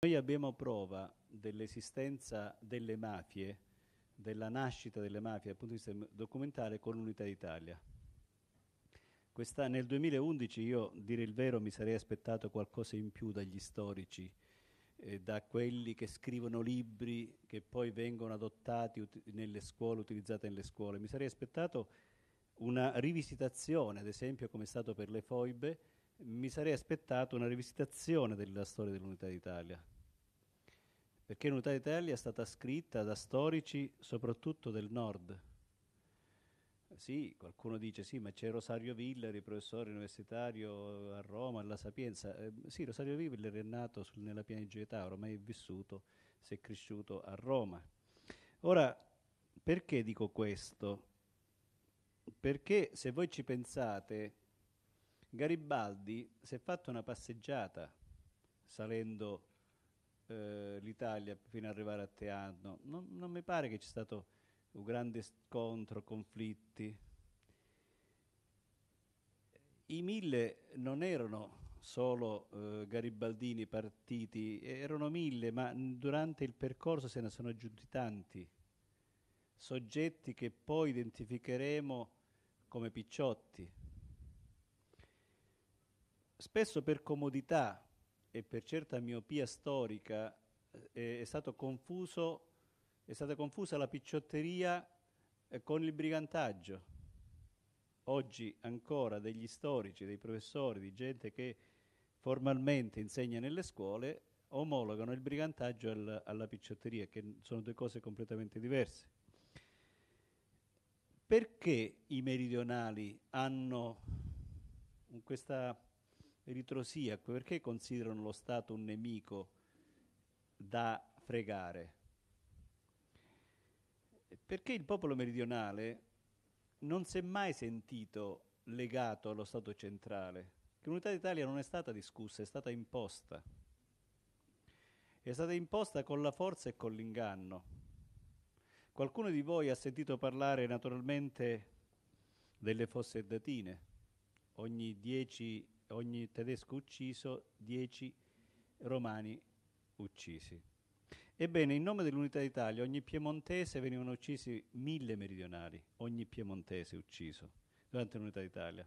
Noi abbiamo prova dell'esistenza delle mafie, della nascita delle mafie dal punto di vista documentale con l'Unità d'Italia. Questa, nel 2011 io, dire il vero, mi sarei aspettato qualcosa in più dagli storici, eh, da quelli che scrivono libri che poi vengono adottati nelle scuole, utilizzati nelle scuole. Mi sarei aspettato una rivisitazione, ad esempio come è stato per le foibe, mi sarei aspettato una rivisitazione della storia dell'Unità d'Italia, perché l'Unità d'Italia è stata scritta da storici soprattutto del nord. Sì, qualcuno dice sì, ma c'è Rosario Villari, professore universitario a Roma, alla Sapienza. Eh, sì, Rosario Villari è nato sul, nella pianeggietà, ormai è vissuto, si è cresciuto a Roma. Ora, perché dico questo? Perché se voi ci pensate, Garibaldi si è fatto una passeggiata salendo eh, l'Italia fino ad arrivare a Teano. Non, non mi pare che ci sia stato un grande scontro, conflitti. I mille non erano solo eh, garibaldini partiti, erano mille, ma durante il percorso se ne sono aggiunti tanti, soggetti che poi identificheremo come picciotti spesso per comodità e per certa miopia storica eh, è, confuso, è stata confusa la picciotteria eh, con il brigantaggio. Oggi ancora degli storici, dei professori, di gente che formalmente insegna nelle scuole, omologano il brigantaggio al, alla picciotteria, che sono due cose completamente diverse. Perché i meridionali hanno questa ritrosiaco, perché considerano lo Stato un nemico da fregare? Perché il popolo meridionale non si è mai sentito legato allo Stato centrale. L'unità d'Italia non è stata discussa, è stata imposta. È stata imposta con la forza e con l'inganno. Qualcuno di voi ha sentito parlare naturalmente delle fosse datine. Ogni dieci ogni tedesco ucciso 10 romani uccisi. Ebbene, in nome dell'unità d'Italia, ogni piemontese venivano uccisi mille meridionali, ogni piemontese ucciso durante l'unità d'Italia.